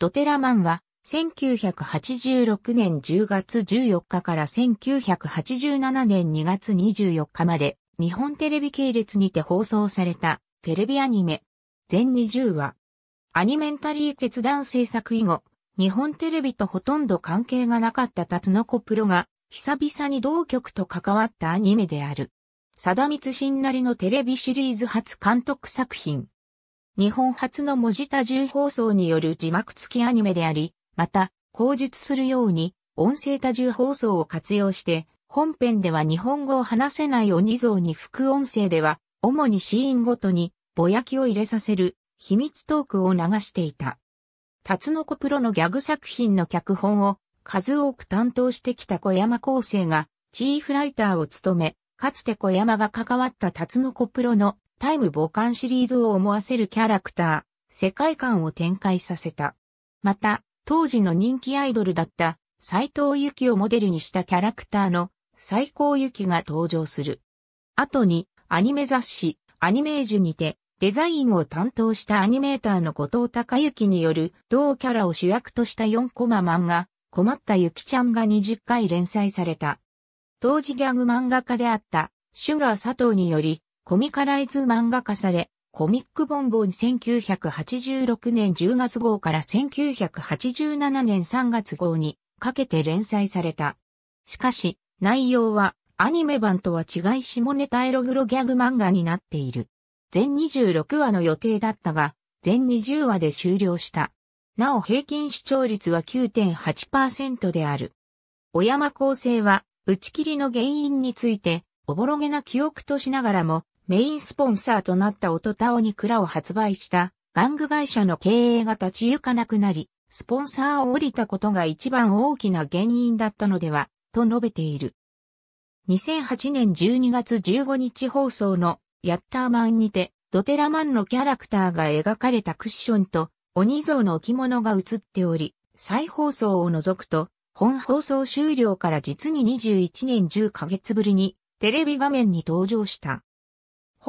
ドテラマンは、1986年10月14日から1987年2月24日まで、日本テレビ系列にて放送された、テレビアニメ、全20話。アニメンタリー決断制作以後、日本テレビとほとんど関係がなかったタツノコプロが、久々に同局と関わったアニメである。貞光新なりのテレビシリーズ初監督作品。日本初の文字多重放送による字幕付きアニメであり、また、口述するように、音声多重放送を活用して、本編では日本語を話せない鬼像に副音声では、主にシーンごとに、ぼやきを入れさせる、秘密トークを流していた。タツノコプロのギャグ作品の脚本を、数多く担当してきた小山高生が、チーフライターを務め、かつて小山が関わったタツノコプロのタイム母艦シリーズを思わせるキャラクター、世界観を展開させた。また、当時の人気アイドルだった斎藤由紀をモデルにしたキャラクターの最高由紀が登場する。後にアニメ雑誌アニメージュにてデザインを担当したアニメーターの後藤隆幸による同キャラを主役とした4コマ漫画困ったゆきちゃんが20回連載された。当時ギャグ漫画家であったシュガー佐藤によりコミカライズ漫画化され、コミックボンボン1986年10月号から1987年3月号にかけて連載された。しかし、内容はアニメ版とは違い下ネタエログロギャグ漫画になっている。全26話の予定だったが、全20話で終了した。なお平均視聴率は9.8%である。小山構成は、打ち切りの原因について、おぼろげな記憶としながらも、メインスポンサーとなった音タオに蔵を発売した玩具会社の経営が立ち行かなくなり、スポンサーを降りたことが一番大きな原因だったのでは、と述べている。2008年12月15日放送のヤッターマンにて、ドテラマンのキャラクターが描かれたクッションと鬼像の置物が映っており、再放送を除くと、本放送終了から実に21年10ヶ月ぶりにテレビ画面に登場した。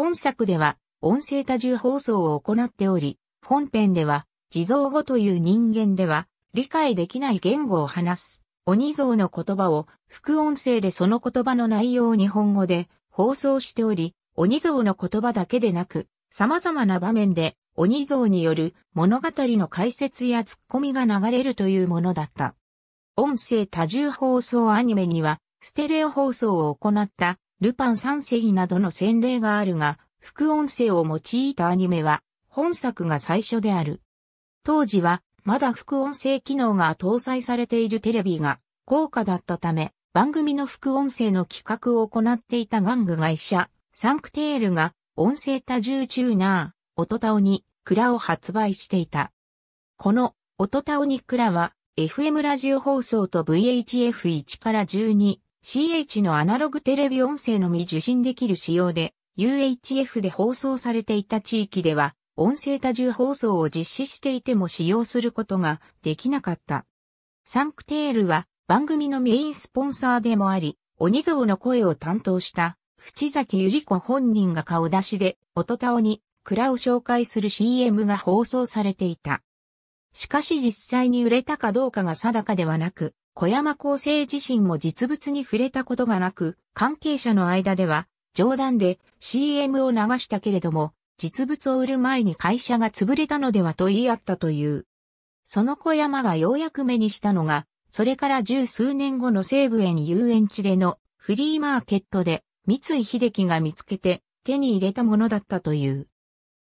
本作では音声多重放送を行っており、本編では地蔵語という人間では理解できない言語を話す鬼像の言葉を副音声でその言葉の内容を日本語で放送しており、鬼像の言葉だけでなく様々な場面で鬼像による物語の解説やツッコミが流れるというものだった。音声多重放送アニメにはステレオ放送を行ったルパン三世などの先例があるが、副音声を用いたアニメは、本作が最初である。当時は、まだ副音声機能が搭載されているテレビが高価だったため、番組の副音声の企画を行っていた玩具会社、サンクテールが、音声多重チューナー、音タオニクラを発売していた。この、音タオニクラは、FM ラジオ放送と VHF1 から12、CH のアナログテレビ音声のみ受信できる仕様で、UHF で放送されていた地域では、音声多重放送を実施していても使用することができなかった。サンクテールは番組のメインスポンサーでもあり、鬼像の声を担当した淵崎ゆじ子本人が顔出しで、音たおに蔵を紹介する CM が放送されていた。しかし実際に売れたかどうかが定かではなく、小山厚生自身も実物に触れたことがなく、関係者の間では、冗談で CM を流したけれども、実物を売る前に会社が潰れたのではと言い合ったという。その小山がようやく目にしたのが、それから十数年後の西武園遊園地でのフリーマーケットで三井秀樹が見つけて手に入れたものだったという。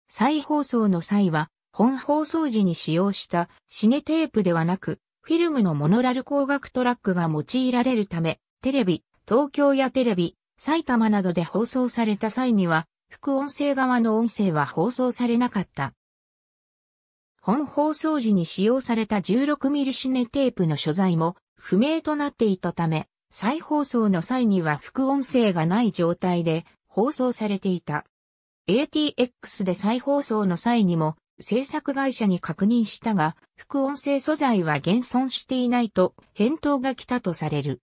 再放送の際は、本放送時に使用したシネテープではなく、フィルムのモノラル光学トラックが用いられるため、テレビ、東京やテレビ、埼玉などで放送された際には、副音声側の音声は放送されなかった。本放送時に使用された 16mm シネテープの所在も不明となっていたため、再放送の際には副音声がない状態で放送されていた。ATX で再放送の際にも制作会社に確認したが、副音声素材は現存していないと返答が来たとされる。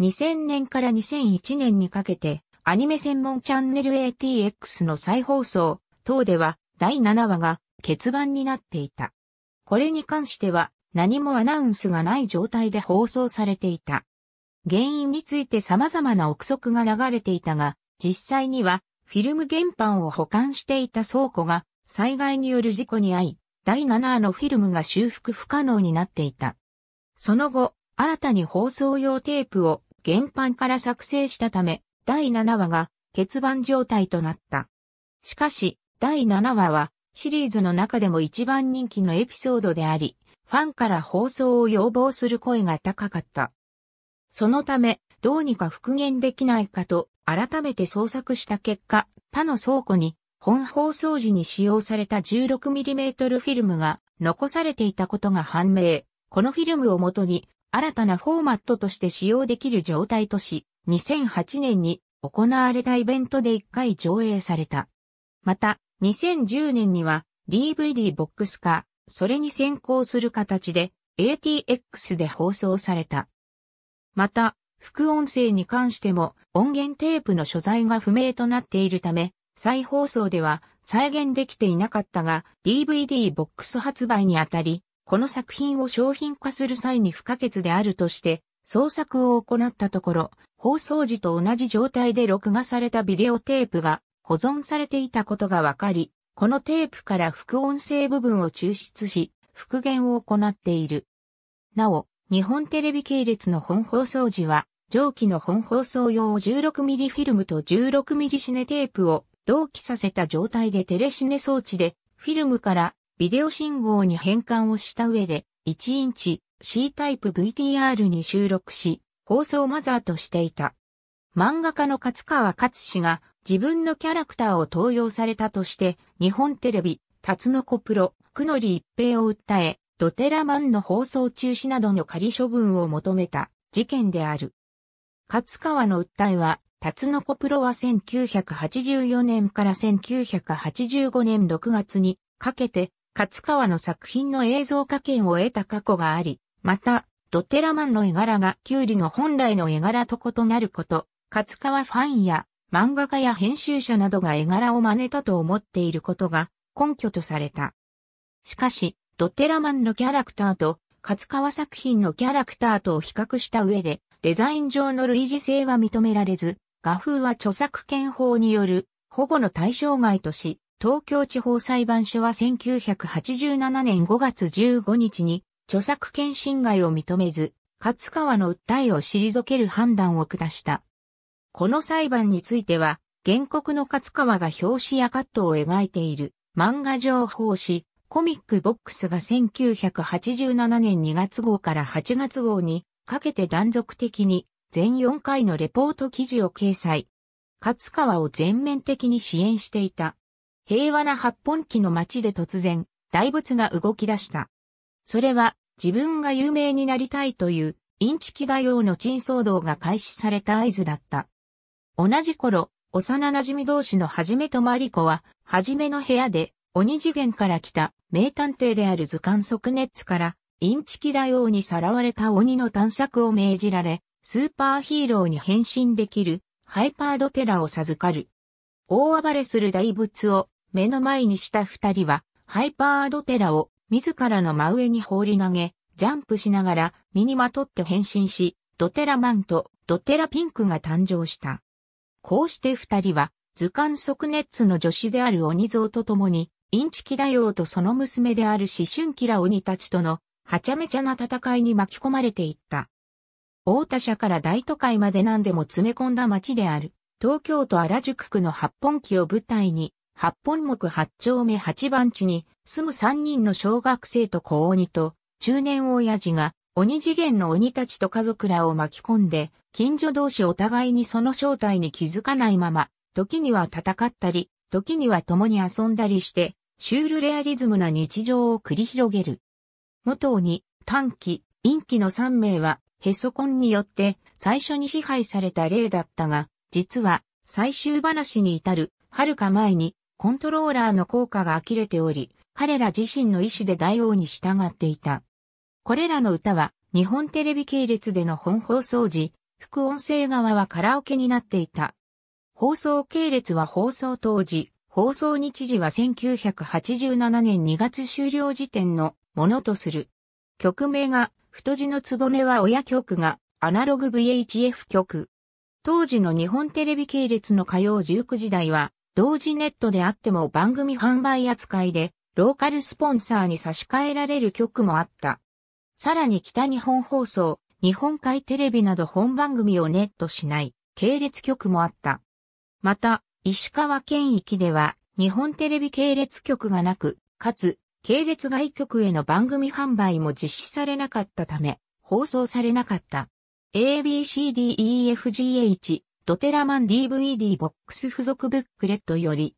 2000年から2001年にかけて、アニメ専門チャンネル ATX の再放送等では第7話が欠番になっていた。これに関しては何もアナウンスがない状態で放送されていた。原因について様々な憶測が流れていたが、実際にはフィルム原版を保管していた倉庫が災害による事故に遭い、第7話のフィルムが修復不可能になっていた。その後、新たに放送用テープを原版から作成したため、第7話が欠番状態となった。しかし、第7話はシリーズの中でも一番人気のエピソードであり、ファンから放送を要望する声が高かった。そのため、どうにか復元できないかと改めて捜索した結果、他の倉庫に本放送時に使用された 16mm フィルムが残されていたことが判明。このフィルムをもとに新たなフォーマットとして使用できる状態とし、2008年に行われたイベントで1回上映された。また、2010年には DVD ボックス化、それに先行する形で ATX で放送された。また、副音声に関しても音源テープの所在が不明となっているため、再放送では再現できていなかったが、DVD ボックス発売にあたり、この作品を商品化する際に不可欠であるとして、創作を行ったところ、放送時と同じ状態で録画されたビデオテープが保存されていたことがわかり、このテープから副音声部分を抽出し、復元を行っている。なお、日本テレビ系列の本放送時は、上記の本放送用 16mm フィルムと 16mm シネテープを同期させた状態でテレシネ装置で、フィルムからビデオ信号に変換をした上で、1インチ C タイプ VTR に収録し、放送マザーとしていた。漫画家の勝川勝氏が自分のキャラクターを登用されたとして、日本テレビ、タツノコプロ、くのり一平を訴え、ドテラマンの放送中止などの仮処分を求めた事件である。勝川の訴えはタツノコプロは1984年から1985年6月にかけて、勝川の作品の映像化権を得た過去があり、また、ドテラマンの絵柄がキュウリの本来の絵柄と異なること、勝川ファンや漫画家や編集者などが絵柄を真似たと思っていることが根拠とされた。しかし、ドテラマンのキャラクターと勝川作品のキャラクターとを比較した上で、デザイン上の類似性は認められず、画風は著作権法による保護の対象外とし、東京地方裁判所は1987年5月15日に著作権侵害を認めず、勝川の訴えを退ける判断を下した。この裁判については、原告の勝川が表紙やカットを描いている漫画情報誌、コミックボックスが1987年2月号から8月号にかけて断続的に全4回のレポート記事を掲載。勝川を全面的に支援していた。平和な八本木の街で突然、大仏が動き出した。それは、自分が有名になりたいという、インチキ大王の珍騒動が開始された合図だった。同じ頃、幼馴染同士のはじめとマリコは、はじめの部屋で、鬼次元から来た名探偵である図鑑即熱から、インチキ大王にさらわれた鬼の探索を命じられ、スーパーヒーローに変身できるハイパードテラを授かる。大暴れする大仏を目の前にした二人はハイパードテラを自らの真上に放り投げ、ジャンプしながら身にまとって変身し、ドテラマンとドテラピンクが誕生した。こうして二人は図鑑即熱の女子である鬼像と共に、インチキ大王とその娘である思春期ら鬼たちとの、はちゃめちゃな戦いに巻き込まれていった。大田社から大都会まで何でも詰め込んだ街である。東京都荒宿区の八本木を舞台に、八本木八丁目八番地に住む三人の小学生と小鬼と中年親父が鬼次元の鬼たちと家族らを巻き込んで、近所同士お互いにその正体に気づかないまま、時には戦ったり、時には共に遊んだりして、シュールレアリズムな日常を繰り広げる。元に短期、陰気の三名はヘソコンによって最初に支配された例だったが、実は最終話に至る遥か前にコントローラーの効果が呆れており、彼ら自身の意志で大王に従っていた。これらの歌は日本テレビ系列での本放送時、副音声側はカラオケになっていた。放送系列は放送当時、放送日時は1987年2月終了時点のものとする。曲名が太字のつぼねは親局がアナログ VHF 局。当時の日本テレビ系列の火曜19時代は、同時ネットであっても番組販売扱いで、ローカルスポンサーに差し替えられる局もあった。さらに北日本放送、日本海テレビなど本番組をネットしない系列局もあった。また、石川県域では日本テレビ系列局がなく、かつ系列外局への番組販売も実施されなかったため、放送されなかった。ABCDEFGH ドテラマン DVD ボックス付属ブックレットより、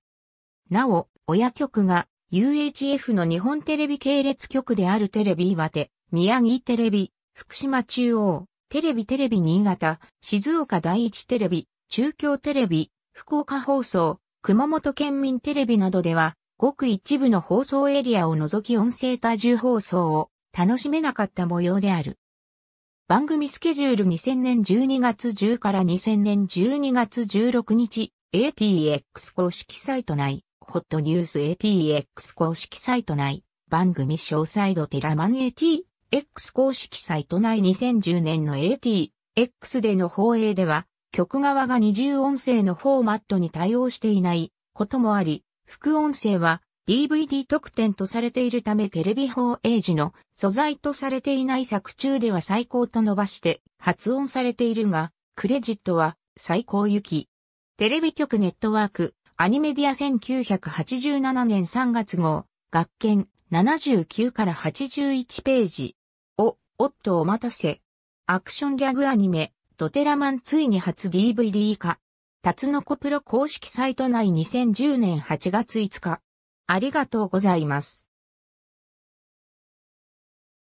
なお、親局が UHF の日本テレビ系列局であるテレビ岩手、宮城テレビ、福島中央、テレビテレビ新潟、静岡第一テレビ、中京テレビ、福岡放送、熊本県民テレビなどでは、ごく一部の放送エリアを除き音声多重放送を楽しめなかった模様である。番組スケジュール2000年12月10から2000年12月16日 ATX 公式サイト内、ホットニュース ATX 公式サイト内、番組詳細度テラマン ATX 公式サイト内2010年の ATX での放映では、曲側が二重音声のフォーマットに対応していないこともあり、副音声は DVD 特典とされているためテレビ放映時の素材とされていない作中では最高と伸ばして発音されているが、クレジットは最高行き。テレビ局ネットワーク、アニメディア1987年3月号、学研79から81ページ。お、おっとお待たせ。アクションギャグアニメ、ドテラマンついに初 DVD 化。タツノコプロ公式サイト内2010年8月5日。ありがとうございます。